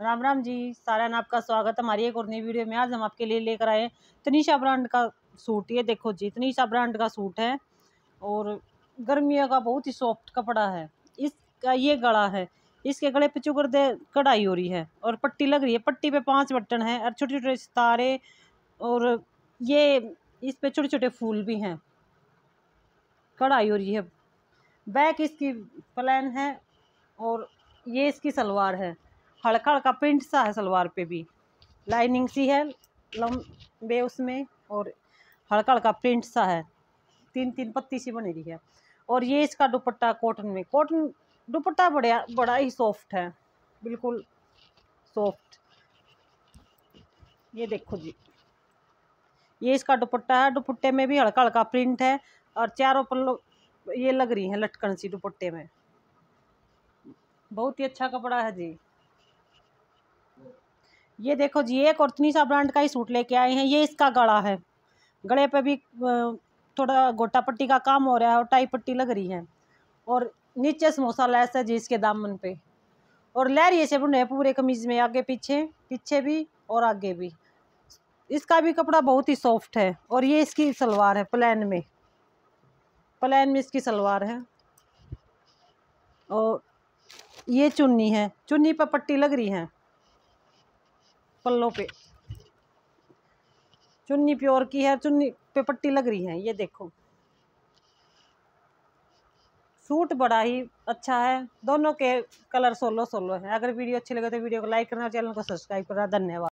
राम राम जी सारा आपका स्वागत हमारी एक और नई वीडियो में आज हम आपके लिए लेकर आए तनीषा ब्रांड का सूट ये देखो जी तनीषा ब्रांड का सूट है और गर्मियों का बहुत ही सॉफ्ट कपड़ा है इसका ये गला है इसके गले पे चुकर दे कढ़ाई हो रही है और पट्टी लग रही है पट्टी पे पांच बटन है और छोटे छोटे सितारे और ये इस पे छोटे छोटे फूल भी हैं कढ़ाई हो रही है बैक इसकी प्लान है और ये इसकी सलवार है हल्का हल्का प्रिंट सा है सलवार पे भी लाइनिंग सी है लंबे उसमें और हल्का हल्का प्रिंट सा है तीन तीन पत्ती सी बनी रही है और ये इसका दुपट्टा कॉटन में कॉटन दुपट्टा बढ़िया बड़ा ही सॉफ्ट है बिल्कुल सॉफ्ट ये देखो जी ये इसका दुपट्टा है दुपट्टे में भी हल्का हल्का प्रिंट है और चारों पल्लो ये लग रही है लटकन सी दुपट्टे में बहुत ही अच्छा कपड़ा है जी ये देखो जी एक और सा ब्रांड का ही सूट लेके आए हैं ये इसका गला है गले पे भी थोड़ा गोटा पट्टी का काम हो रहा है और टाई पट्टी लग रही है और नीचे समोसा लैस है जी इसके दामन पे और लहरिए से बुने पूरे कमीज में आगे पीछे पीछे भी और आगे भी इसका भी कपड़ा बहुत ही सॉफ्ट है और ये इसकी सलवार है प्लान में प्लान में इसकी सलवार है और ये चुन्नी है चुन्नी पर पट्टी लग रही है पल्लों पे चुन्नी प्योर की है चुन्नी पे पट्टी लग रही है ये देखो सूट बड़ा ही अच्छा है दोनों के कलर सोलो सोलो है अगर वीडियो अच्छी लगे तो वीडियो को लाइक करना और चैनल को सब्सक्राइब करना धन्यवाद